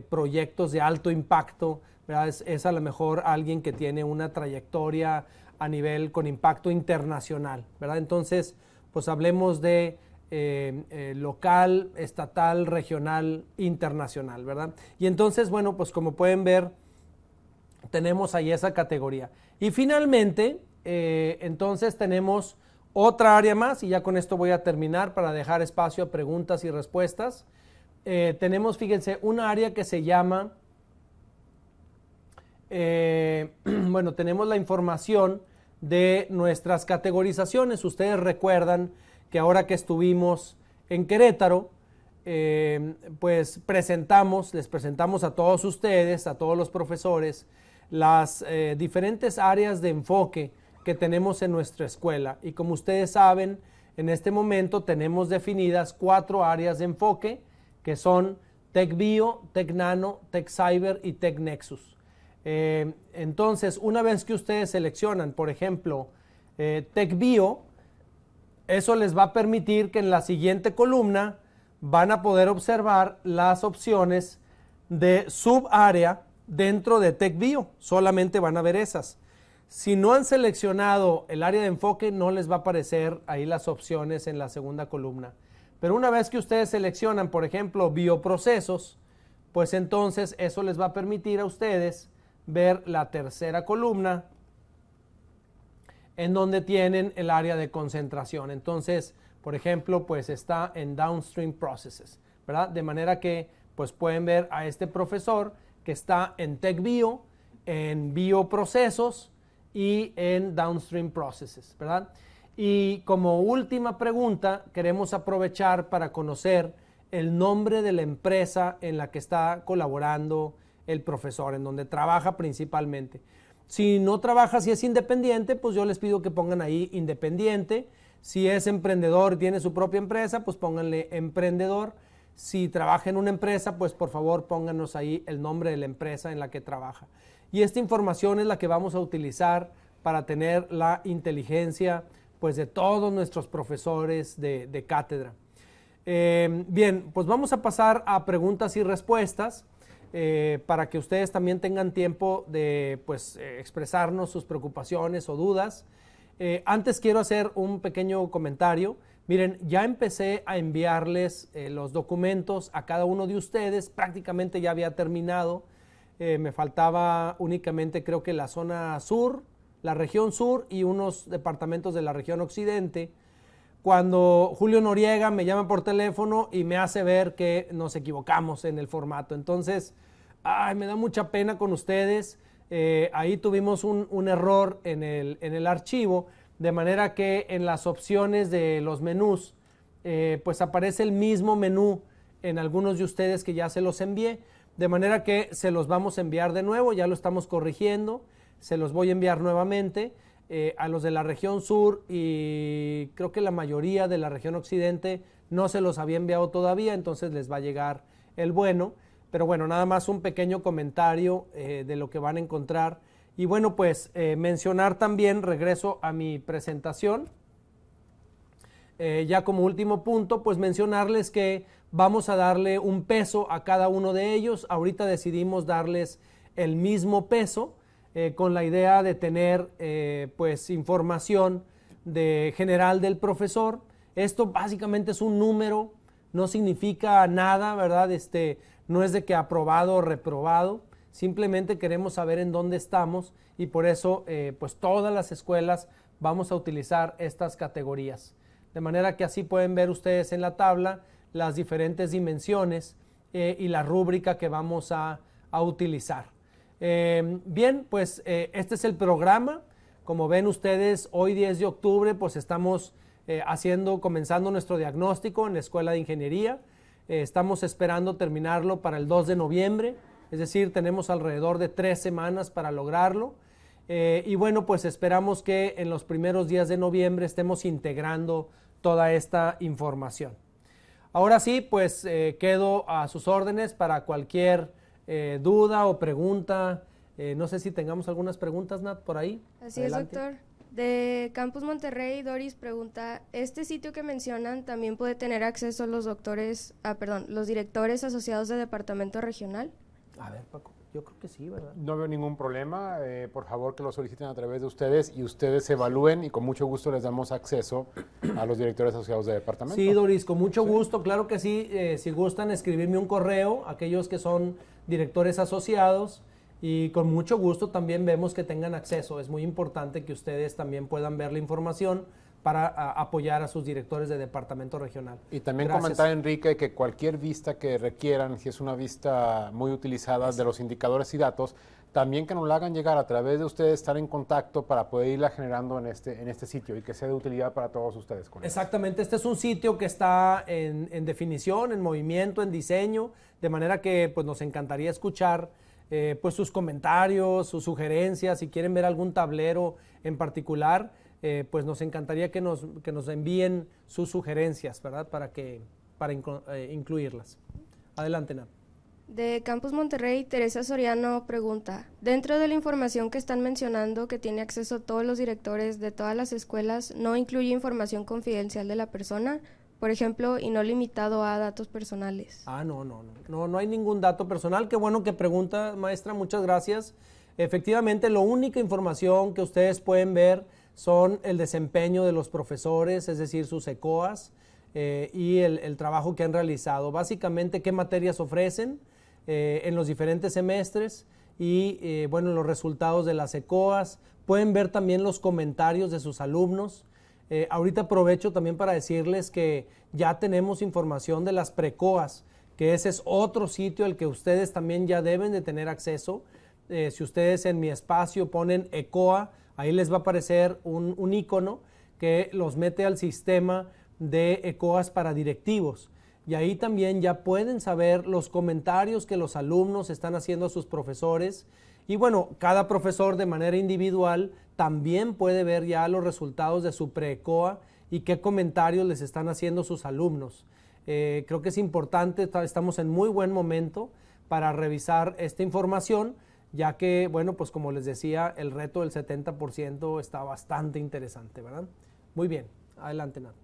proyectos de alto impacto, ¿verdad? Es, a lo mejor alguien que tiene una trayectoria a nivel con impacto internacional, ¿verdad? Entonces, pues hablemos de local, estatal, regional, internacional, ¿verdad? Y entonces, bueno, pues como pueden ver, tenemos ahí esa categoría. Y finalmente, eh, entonces tenemos otra área más y ya con esto voy a terminar para dejar espacio a preguntas y respuestas. Eh, tenemos, fíjense, una área que se llama, eh, <clears throat> bueno, tenemos la información de nuestras categorizaciones. Ustedes recuerdan que ahora que estuvimos en Querétaro, pues presentamos, les presentamos a todos ustedes, a todos los profesores, las eh, diferentes áreas de enfoque que tenemos en nuestra escuela. Y como ustedes saben, en este momento tenemos definidas cuatro áreas de enfoque que son Nano, Tech TechCyber y Tech Nexus. Eh, entonces, una vez que ustedes seleccionan, por ejemplo, eh, Bio, eso les va a permitir que en la siguiente columna van a poder observar las opciones de subárea dentro de TechBio. Solamente van a ver esas. Si no han seleccionado el área de enfoque, no les va a aparecer ahí las opciones en la segunda columna. Pero una vez que ustedes seleccionan, por ejemplo, bioprocesos, pues entonces eso les va a permitir a ustedes ver la tercera columna en donde tienen el área de concentración. Entonces, por ejemplo, pues está en downstream processes, ¿verdad? De manera que pues pueden ver a este profesor que está en TechBio, en Bioprocesos y en Downstream Processes, ¿verdad? Y como última pregunta, queremos aprovechar para conocer el nombre de la empresa en la que está colaborando el profesor, en donde trabaja principalmente. Si no trabaja, si es independiente, pues yo les pido que pongan ahí independiente. Si es emprendedor, tiene su propia empresa, pues pónganle emprendedor. Si trabaja en una empresa, pues por favor pónganos ahí el nombre de la empresa en la que trabaja. Y esta información es la que vamos a utilizar para tener la inteligencia pues de todos nuestros profesores de, cátedra. Eh, bien, pues vamos a pasar a preguntas y respuestas. Eh, para que ustedes también tengan tiempo de pues, eh, expresarnos sus preocupaciones o dudas. Eh, antes quiero hacer un pequeño comentario. Miren, ya empecé a enviarles eh, los documentos a cada uno de ustedes, prácticamente ya había terminado. Eh, me faltaba únicamente creo que la zona sur, la región sur y unos departamentos de la región occidente. Cuando Julio Noriega me llama por teléfono y me hace ver que nos equivocamos en el formato. Entonces, me da mucha pena con ustedes. Eh, ahí tuvimos un, error en el, archivo, de manera que en las opciones de los menús, eh, pues aparece el mismo menú en algunos de ustedes que ya se los envié, de manera que se los vamos a enviar de nuevo, ya lo estamos corrigiendo, se los voy a enviar nuevamente eh, a los de la región sur y creo que la mayoría de la región occidente no se los había enviado todavía, entonces les va a llegar el bueno. Pero bueno, nada más un pequeño comentario eh, de lo que van a encontrar. Y bueno, pues eh, mencionar también, regreso a mi presentación, eh, ya como último punto, pues mencionarles que vamos a darle un peso a cada uno de ellos. Ahorita decidimos darles el mismo peso con la idea de tener pues información de general del profesor. Esto básicamente es un número, no significa nada, ¿verdad? Este, no es de que aprobado o reprobado, simplemente queremos saber en dónde estamos y por eso eh, pues todas las escuelas vamos a utilizar estas categorías. De manera que así pueden ver ustedes en la tabla las diferentes dimensiones eh, y la rúbrica que vamos a, utilizar. Em, bien, pues eh, este es el programa. Como ven ustedes, hoy 10 de octubre pues estamos haciendo, comenzando nuestro diagnóstico en la Escuela de Ingeniería. Eh, estamos esperando terminarlo para el 2 de noviembre, es decir, tenemos alrededor de tres semanas para lograrlo. Eh, y bueno, pues esperamos que en los primeros días de noviembre estemos integrando toda esta información. Ahora sí, pues eh, quedo a sus órdenes para cualquier duda o pregunta. no sé si tengamos algunas preguntas, Nat, por ahí. Así es, doctor. De Campus Monterrey, Doris pregunta, ¿este sitio que mencionan también puede tener acceso los doctores, ah, perdón, los directores asociados de departamento regional? A ver, Paco, yo creo que sí, ¿verdad? No veo ningún problema, eh, por favor que lo soliciten a través de ustedes y ustedes evalúen y con mucho gusto les damos acceso a los directores asociados de departamento. Sí, Doris, con mucho gusto, claro que sí, eh, si gustan escribirme un correo, aquellos que son directores asociados, y con mucho gusto también vemos que tengan acceso. Es muy importante que ustedes también puedan ver la información para apoyar a sus directores de departamento regional. Y también comentar, Enrique, que cualquier vista que requieran, si es una vista muy utilizada de los indicadores y datos, también que nos la hagan llegar a través de ustedes, estar en contacto para poder irla generando en este, en este sitio y que sea de utilidad para todos ustedes. Exactamente, este es un sitio que está en, en definición, en movimiento, en diseño, de manera que pues, nos encantaría escuchar eh, pues sus comentarios, sus sugerencias, si quieren ver algún tablero en particular, eh, pues nos encantaría que nos, que nos envíen sus sugerencias, ¿verdad? Para, que, para eh, incluirlas. Adelante, Nat. De Campus Monterrey, Teresa Soriano pregunta, dentro de la información que están mencionando que tiene acceso todos los directores de todas las escuelas, ¿no incluye información confidencial de la persona? por ejemplo, y no limitado a datos personales. Ah, no, no, no, no, hay ningún dato personal. Qué bueno que pregunta, maestra, muchas gracias. Efectivamente, la única información que ustedes pueden ver son el desempeño de los profesores, es decir, sus ECOAS eh, y el, trabajo que han realizado. Básicamente, qué materias ofrecen eh, en los diferentes semestres y, eh, bueno, los resultados de las ECOAS. Pueden ver también los comentarios de sus alumnos eh, ahorita aprovecho también para decirles que ya tenemos información de las precoas, que ese es otro sitio al que ustedes también ya deben de tener acceso. Eh, si ustedes en mi espacio ponen ECOA, ahí les va a aparecer un, un icono que los mete al sistema de ECOAS para directivos. Y ahí también ya pueden saber los comentarios que los alumnos están haciendo a sus profesores. Y bueno, cada profesor de manera individual también puede ver ya los resultados de su precoa y qué comentarios les están haciendo sus alumnos. Eh, creo que es importante, estamos en muy buen momento para revisar esta información, ya que, bueno, pues como les decía, el reto del 70% está bastante interesante, ¿verdad? Muy bien, adelante, Nat.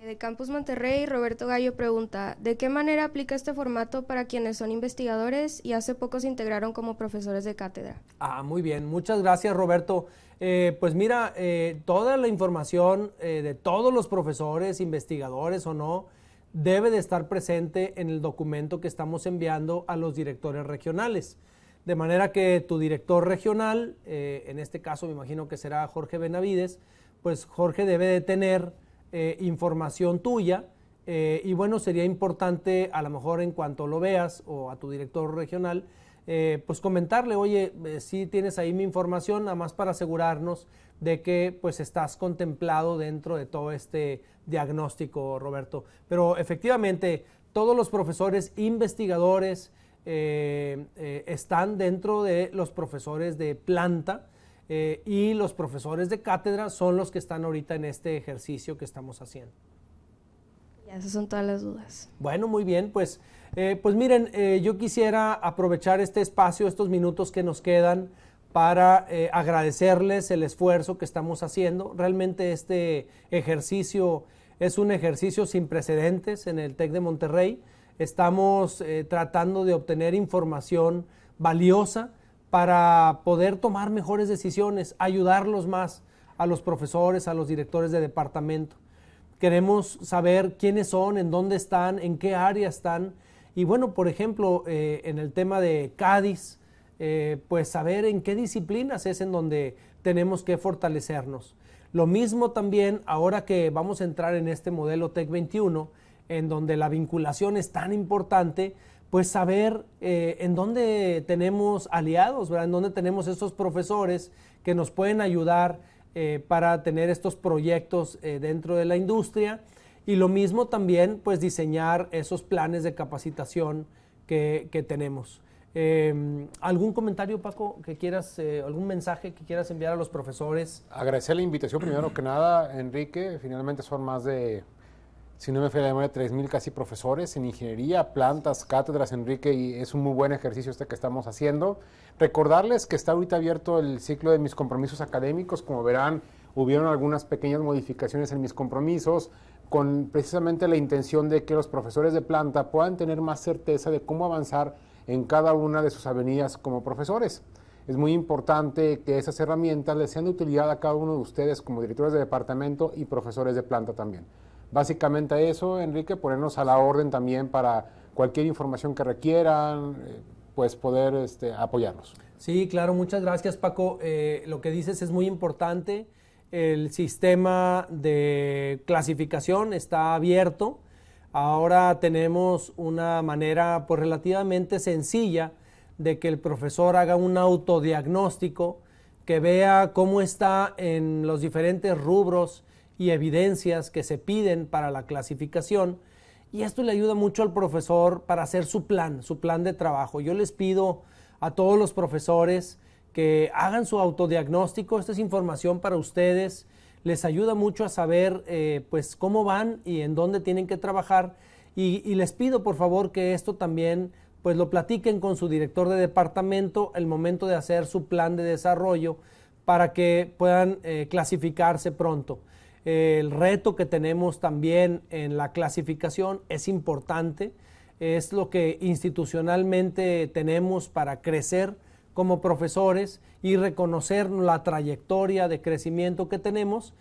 Eh, de Campus Monterrey, Roberto Gallo pregunta, ¿de qué manera aplica este formato para quienes son investigadores y hace poco se integraron como profesores de cátedra? Ah, muy bien, muchas gracias, Roberto. Eh, pues mira, eh, toda la información eh, de todos los profesores, investigadores o no, debe de estar presente en el documento que estamos enviando a los directores regionales. De manera que tu director regional, en este caso me imagino que será Jorge Benavides, pues Jorge debe de tener información tuya y bueno, sería importante a lo mejor en cuanto lo veas o a tu director regional, eh, pues comentarle, oye, eh, si tienes ahí mi información, nada más para asegurarnos de que pues estás contemplado dentro de todo este diagnóstico, Roberto. Pero efectivamente, todos los profesores investigadores eh, están dentro de los profesores de planta. y los profesores de cátedra son los que están ahorita en este ejercicio que estamos haciendo. Ya, esas son todas las dudas. Bueno, muy bien, pues eh, pues miren, eh, yo quisiera aprovechar este espacio, estos minutos que nos quedan, para eh, agradecerles el esfuerzo que estamos haciendo. Realmente este ejercicio es un ejercicio sin precedentes en el TEC de Monterrey. Estamos tratando de obtener información valiosa para poder tomar mejores decisiones, ayudarlos más a los profesores, a los directores de departamento. Queremos saber quiénes son, en dónde están, en qué área están y bueno, por ejemplo, eh, en el tema de Cádiz, eh, pues saber en qué disciplinas es en donde tenemos que fortalecernos. Lo mismo también ahora que vamos a entrar en este modelo TEC 21, en donde la vinculación es tan importante, pues saber eh, en dónde tenemos aliados, ¿verdad? en dónde tenemos esos profesores que nos pueden ayudar para tener estos proyectos dentro de la industria y lo mismo también, pues diseñar esos planes de capacitación que, que tenemos. Em, ¿Algún comentario, Paco, que quieras, eh, algún mensaje que quieras enviar a los profesores? Agradecer la invitación primero que nada, Enrique. Finalmente son más de, si no me falla la memoria, 3.000 casi profesores en ingeniería, plantas, cátedras, Enrique, y es un muy buen ejercicio este que estamos haciendo. Recordarles que está ahorita abierto el ciclo de mis compromisos académicos. Como verán, hubieron algunas pequeñas modificaciones en mis compromisos con precisamente la intención de que los profesores de planta puedan tener más certeza de cómo avanzar en cada una de sus avenidas como profesores. Es muy importante que esas herramientas les sean de utilidad a cada uno de ustedes como directores de departamento y profesores de planta también. Básicamente a eso, Enrique, ponernos a la orden también para cualquier información que requieran, eh, pues poder este, apoyarnos. Sí, claro, muchas gracias Paco. Eh, lo que dices es muy importante el sistema de clasificación está abierto. Ahora tenemos una manera pues, relativamente sencilla de que el profesor haga un autodiagnóstico, que vea cómo está en los diferentes rubros y evidencias que se piden para la clasificación. Y esto le ayuda mucho al profesor para hacer su plan, su plan de trabajo. Yo les pido a todos los profesores que hagan su autodiagnóstico. Esta es información para ustedes. Les ayuda mucho a saber eh, pues cómo van y en dónde tienen que trabajar. Y, les pido por favor que esto también pues lo platiquen con su director de departamento el momento de hacer su plan de desarrollo para que puedan eh, clasificarse pronto. Eh, el reto que tenemos también en la clasificación es importante, es lo que institucionalmente tenemos para crecer como profesores y reconocer la trayectoria de crecimiento que tenemos,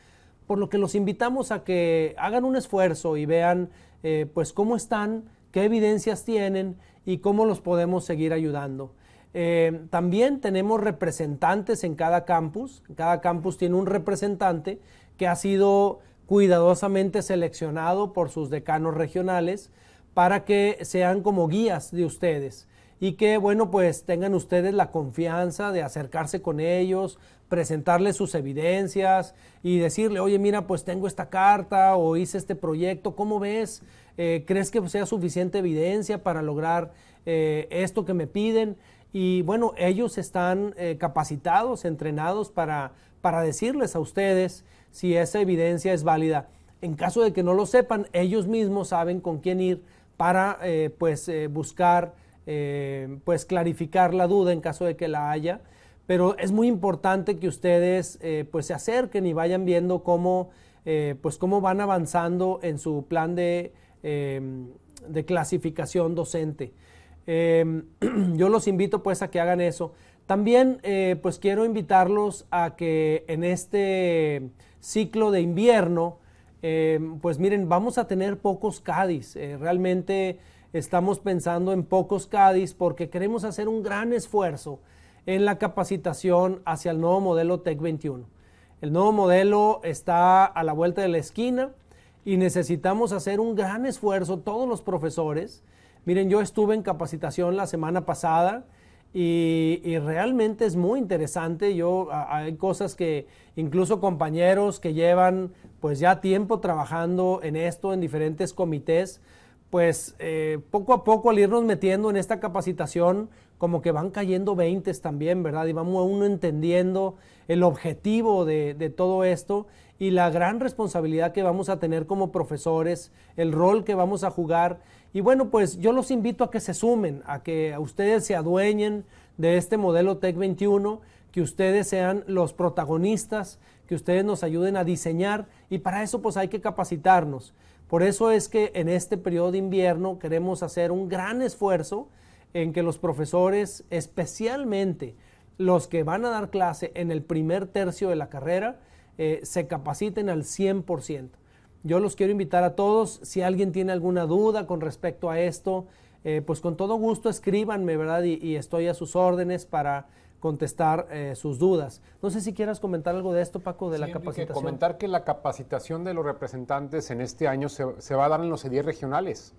por lo que los invitamos a que hagan un esfuerzo y vean eh, pues cómo están, qué evidencias tienen y cómo los podemos seguir ayudando. Eh, también tenemos representantes en cada campus, cada campus tiene un representante que ha sido cuidadosamente seleccionado por sus decanos regionales para que sean como guías de ustedes y que, bueno, pues tengan ustedes la confianza de acercarse con ellos, presentarles sus evidencias y decirle, oye, mira, pues tengo esta carta o hice este proyecto, ¿cómo ves? Eh, ¿Crees que sea suficiente evidencia para lograr eh, esto que me piden? Y bueno, ellos están eh, capacitados, entrenados para, para decirles a ustedes si esa evidencia es válida. En caso de que no lo sepan, ellos mismos saben con quién ir para pues buscar eh, pues clarificar la duda en caso de que la haya. Pero es muy importante que ustedes eh, pues se acerquen y vayan viendo cómo, eh, pues cómo van avanzando en su plan de, em, clasificación docente. Em, <clears throat> yo los invito pues a que hagan eso. También pues quiero invitarlos a que en este ciclo de invierno, em, pues miren, vamos a tener pocos Cádiz. realmente estamos pensando en Pocos Cádiz porque queremos hacer un gran esfuerzo en la capacitación hacia el nuevo modelo TEC 21. El nuevo modelo está a la vuelta de la esquina y necesitamos hacer un gran esfuerzo todos los profesores. Miren, yo estuve en capacitación la semana pasada y, realmente es muy interesante. Yo hay cosas que incluso compañeros que llevan pues ya tiempo trabajando en esto en diferentes comités pues eh, poco a poco al irnos metiendo en esta capacitación, como que van cayendo veintes también, ¿verdad? Y vamos uno entendiendo el objetivo de, todo esto y la gran responsabilidad que vamos a tener como profesores, el rol que vamos a jugar. Y bueno, pues yo los invito a que se sumen, a que ustedes se adueñen de este modelo TEC 21, que ustedes sean los protagonistas, que ustedes nos ayuden a diseñar y para eso pues hay que capacitarnos. Por eso es que en este periodo de invierno queremos hacer un gran esfuerzo en que los profesores, especialmente los que van a dar clase en el primer tercio de la carrera, eh, se capaciten al 100%. Yo los quiero invitar a todos, si alguien tiene alguna duda con respecto a esto, eh, pues con todo gusto escríbanme, ¿verdad? y estoy a sus órdenes para contestar eh, sus dudas. No sé si quieras comentar algo de esto, Paco, de la capacitación. comentar que la capacitación de los representantes en este año se, va a dar en los CDI e e regionales.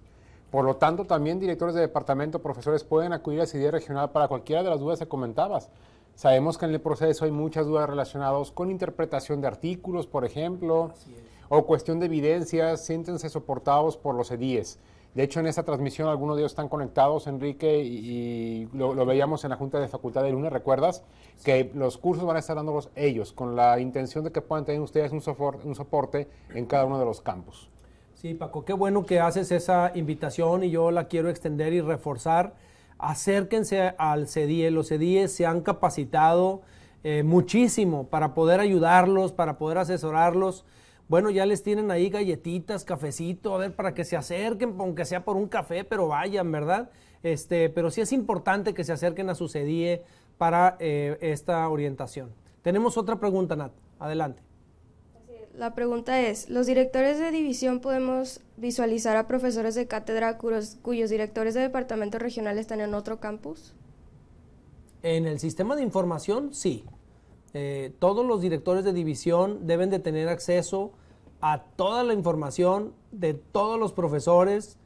Por lo tanto, también directores de departamento, profesores, pueden acudir al CDI e regional para cualquiera de las dudas que comentabas. Sabemos que en el proceso hay muchas dudas relacionadas con interpretación de artículos, por ejemplo, o cuestión de evidencias, siéntense soportados por los CDIS. De hecho, en esa transmisión algunos de ellos están conectados, Enrique, y, lo, veíamos en la Junta de Facultad de lunes, ¿recuerdas? Que los cursos van a estar dándolos ellos, con la intención de que puedan tener ustedes un, soporte en cada uno de los campos. Sí, Paco, qué bueno que haces esa invitación y yo la quiero extender y reforzar. Acérquense al CEDIE, los CEDIE se han capacitado eh, muchísimo para poder ayudarlos, para poder asesorarlos bueno, ya les tienen ahí galletitas, cafecito, a ver, para que se acerquen, aunque sea por un café, pero vayan, ¿verdad? Este, pero sí es importante que se acerquen a su e para eh, esta orientación. Tenemos otra pregunta, Nat. Adelante. La pregunta es, ¿los directores de división podemos visualizar a profesores de cátedra cuyos, cuyos directores de departamento regional están en otro campus? En el sistema de información, sí. Eh, todos los directores de división deben de tener acceso a toda la información de todos los profesores,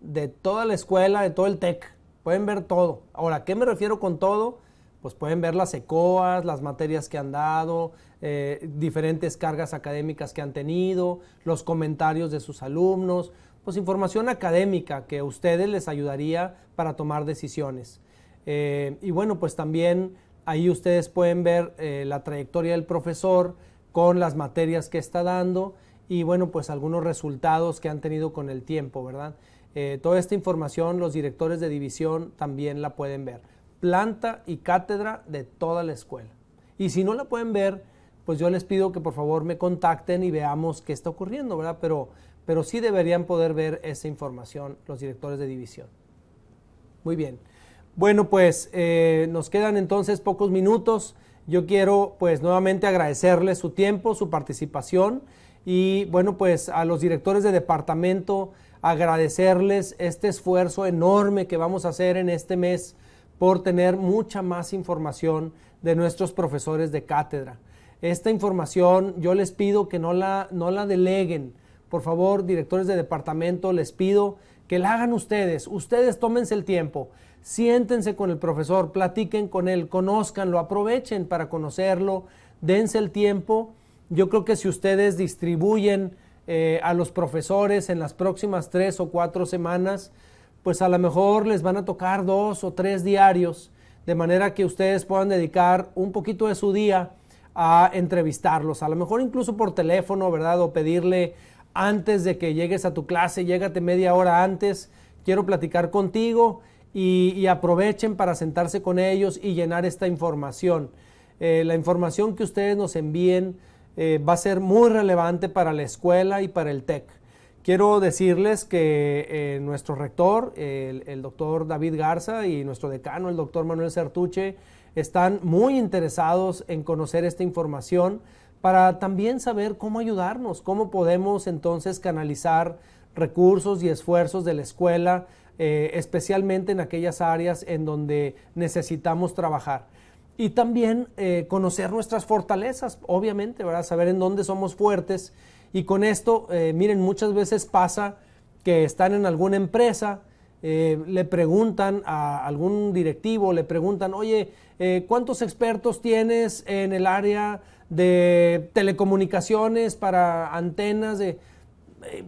de toda la escuela, de todo el TEC. Pueden ver todo. Ahora, qué me refiero con todo? Pues pueden ver las ECOAS, las materias que han dado, eh, diferentes cargas académicas que han tenido, los comentarios de sus alumnos, pues información académica que a ustedes les ayudaría para tomar decisiones. Eh, y bueno, pues también Ahí ustedes pueden ver eh, la trayectoria del profesor con las materias que está dando y bueno, pues algunos resultados que han tenido con el tiempo, ¿verdad? Eh, toda esta información los directores de división también la pueden ver. Planta y cátedra de toda la escuela. Y si no la pueden ver, pues yo les pido que por favor me contacten y veamos qué está ocurriendo, ¿verdad? Pero, pero sí deberían poder ver esa información los directores de división. Muy bien. Bueno, pues eh, nos quedan entonces pocos minutos. Yo quiero pues nuevamente agradecerles su tiempo, su participación y bueno, pues a los directores de departamento agradecerles este esfuerzo enorme que vamos a hacer en este mes por tener mucha más información de nuestros profesores de cátedra. Esta información yo les pido que no la, no la deleguen. Por favor, directores de departamento, les pido que la hagan ustedes. Ustedes tómense el tiempo siéntense con el profesor, platiquen con él, conozcanlo, aprovechen para conocerlo, dense el tiempo. Yo creo que si ustedes distribuyen eh, a los profesores en las próximas tres o cuatro semanas, pues a lo mejor les van a tocar dos o tres diarios, de manera que ustedes puedan dedicar un poquito de su día a entrevistarlos, a lo mejor incluso por teléfono, ¿verdad? O pedirle antes de que llegues a tu clase, llégate media hora antes, quiero platicar contigo y, aprovechen para sentarse con ellos y llenar esta información. Eh, la información que ustedes nos envíen eh, va a ser muy relevante para la escuela y para el TEC. Quiero decirles que eh, nuestro rector, el, el, doctor David Garza, y nuestro decano, el doctor Manuel Sertuche, están muy interesados en conocer esta información para también saber cómo ayudarnos, cómo podemos entonces canalizar recursos y esfuerzos de la escuela eh, especialmente en aquellas áreas en donde necesitamos trabajar. Y también eh, conocer nuestras fortalezas, obviamente, ¿verdad? Saber en dónde somos fuertes. Y con esto, eh, miren, muchas veces pasa que están en alguna empresa, le preguntan a algún directivo, le preguntan, oye, ¿cuántos expertos tienes en el área de telecomunicaciones para antenas? De...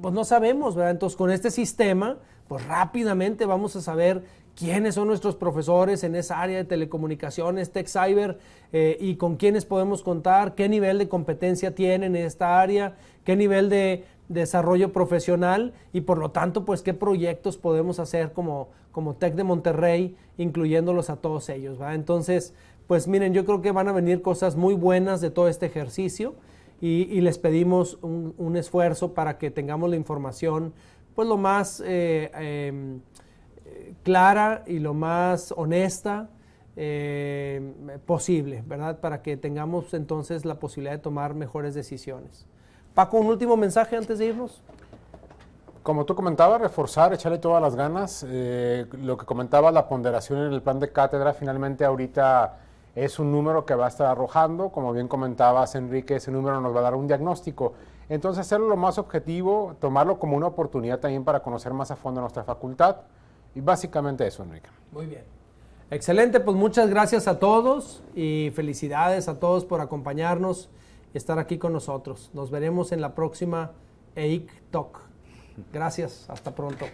pues no sabemos, ¿verdad? Entonces, con este sistema pues rápidamente vamos a saber quiénes son nuestros profesores en esa área de telecomunicaciones, tech cyber, eh, y con quiénes podemos contar, qué nivel de competencia tienen en esta área, qué nivel de desarrollo profesional y por lo tanto, pues qué proyectos podemos hacer como, como Tech de Monterrey, incluyéndolos a todos ellos. ¿va? Entonces, pues miren, yo creo que van a venir cosas muy buenas de todo este ejercicio y, les pedimos un, un esfuerzo para que tengamos la información pues lo más eh, em, clara y lo más honesta eh, posible, ¿verdad? Para que tengamos entonces la posibilidad de tomar mejores decisiones. Paco, un último mensaje antes de irnos. Como tú comentabas, reforzar, echarle todas las ganas. Eh, lo que comentaba, la ponderación en el plan de cátedra, finalmente ahorita es un número que va a estar arrojando. Como bien comentabas, Enrique, ese número nos va a dar un diagnóstico. Entonces hacerlo lo más objetivo, tomarlo como una oportunidad también para conocer más a fondo nuestra facultad y básicamente eso, Enrique. Muy bien. Excelente, pues muchas gracias a todos y felicidades a todos por acompañarnos y estar aquí con nosotros. Nos veremos en la próxima EIC Talk. Gracias, hasta pronto.